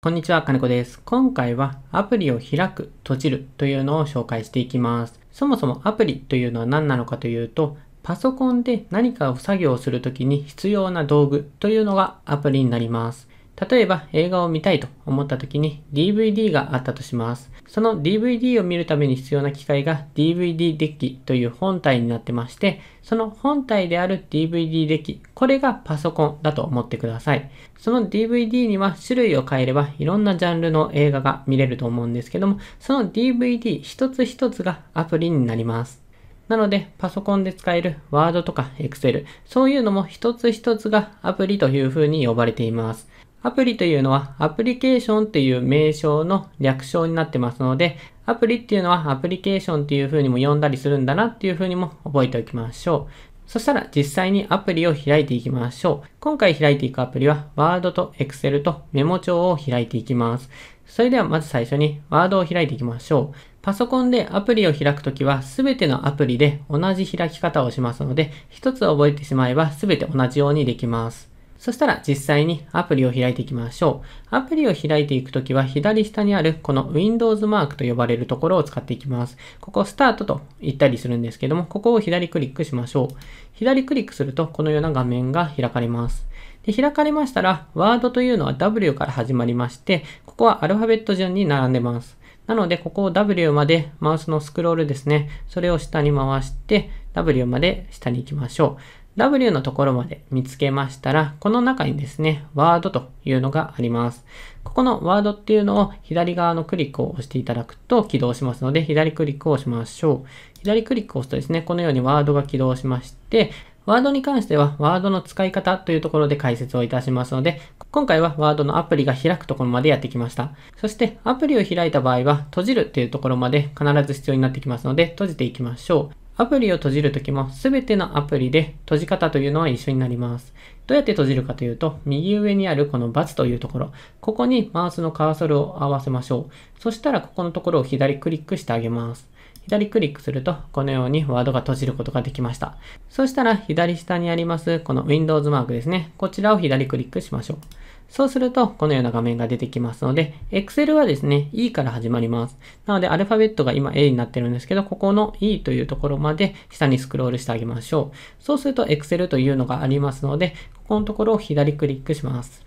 こんにちは、金子です。今回はアプリを開く、閉じるというのを紹介していきます。そもそもアプリというのは何なのかというと、パソコンで何かを作業するときに必要な道具というのがアプリになります。例えば映画を見たいと思った時に DVD があったとします。その DVD を見るために必要な機械が DVD デッキという本体になってまして、その本体である DVD デッキ、これがパソコンだと思ってください。その DVD には種類を変えればいろんなジャンルの映画が見れると思うんですけども、その DVD 一つ一つがアプリになります。なので、パソコンで使える Word とか Excel、そういうのも一つ一つがアプリという風に呼ばれています。アプリというのはアプリケーションという名称の略称になってますので、アプリっていうのはアプリケーションっていう風にも呼んだりするんだなっていう風にも覚えておきましょう。そしたら実際にアプリを開いていきましょう。今回開いていくアプリは Word と Excel とメモ帳を開いていきます。それではまず最初に Word を開いていきましょう。パソコンでアプリを開くときはすべてのアプリで同じ開き方をしますので、一つ覚えてしまえばすべて同じようにできます。そしたら実際にアプリを開いていきましょう。アプリを開いていくときは左下にあるこの Windows マークと呼ばれるところを使っていきます。ここスタートと言ったりするんですけども、ここを左クリックしましょう。左クリックするとこのような画面が開かれます。で開かれましたら、Word というのは W から始まりまして、ここはアルファベット順に並んでます。なので、ここを W までマウスのスクロールですね。それを下に回して、W まで下に行きましょう。W のところまで見つけましたら、この中にですね、ワードというのがあります。ここのワードっていうのを左側のクリックを押していただくと起動しますので、左クリックを押しましょう。左クリックを押すとですね、このようにワードが起動しまして、ワードに関しては、ワードの使い方というところで解説をいたしますので、今回はワードのアプリが開くところまでやってきました。そして、アプリを開いた場合は、閉じるというところまで必ず必要になってきますので、閉じていきましょう。アプリを閉じるときもすべてのアプリで閉じ方というのは一緒になります。どうやって閉じるかというと、右上にあるこのバツというところ、ここにマウスのカーソルを合わせましょう。そしたらここのところを左クリックしてあげます。左クリックすると、このようにワードが閉じることができました。そしたら左下にあります、この Windows マークですね。こちらを左クリックしましょう。そうすると、このような画面が出てきますので、Excel はですね、E から始まります。なので、アルファベットが今 A になってるんですけど、ここの E というところまで下にスクロールしてあげましょう。そうすると、Excel というのがありますので、ここのところを左クリックします。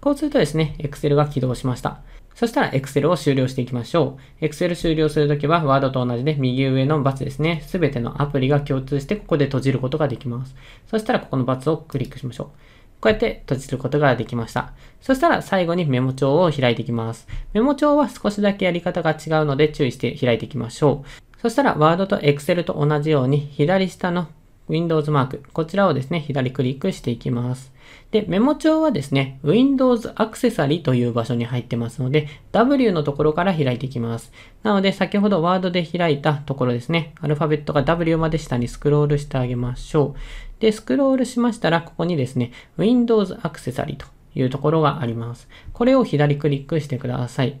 こうするとですね、Excel が起動しました。そしたら Excel を終了していきましょう。Excel 終了するときは Word と同じで右上の×ですね。すべてのアプリが共通してここで閉じることができます。そしたらここの×をクリックしましょう。こうやって閉じることができました。そしたら最後にメモ帳を開いていきます。メモ帳は少しだけやり方が違うので注意して開いていきましょう。そしたらワードとエクセルと同じように左下の Windows マーク。こちらをですね、左クリックしていきます。で、メモ帳はですね、Windows アクセサリーという場所に入ってますので、W のところから開いていきます。なので、先ほどワードで開いたところですね、アルファベットが W まで下にスクロールしてあげましょう。で、スクロールしましたら、ここにですね、Windows アクセサリーというところがあります。これを左クリックしてください。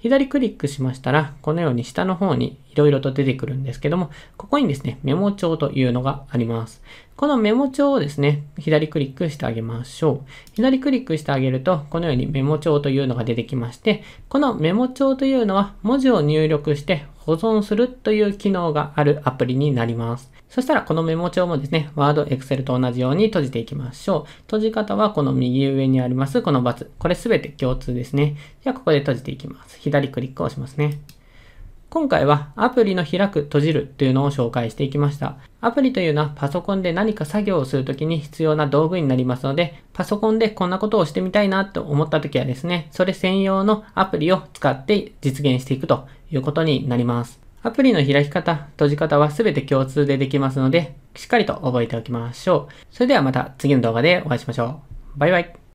左クリックしましたら、このように下の方にいろいろと出てくるんですけども、ここにですね、メモ帳というのがあります。このメモ帳をですね、左クリックしてあげましょう。左クリックしてあげると、このようにメモ帳というのが出てきまして、このメモ帳というのは文字を入力して保存するという機能があるアプリになります。そしたらこのメモ帳もですね、Word、Excel と同じように閉じていきましょう。閉じ方はこの右上にあります、この×。これすべて共通ですね。じゃあここで閉じていきます。左クリックをしますね。今回はアプリの開く、閉じるというのを紹介していきました。アプリというのはパソコンで何か作業をするときに必要な道具になりますので、パソコンでこんなことをしてみたいなと思ったときはですね、それ専用のアプリを使って実現していくということになります。アプリの開き方、閉じ方は全て共通でできますので、しっかりと覚えておきましょう。それではまた次の動画でお会いしましょう。バイバイ。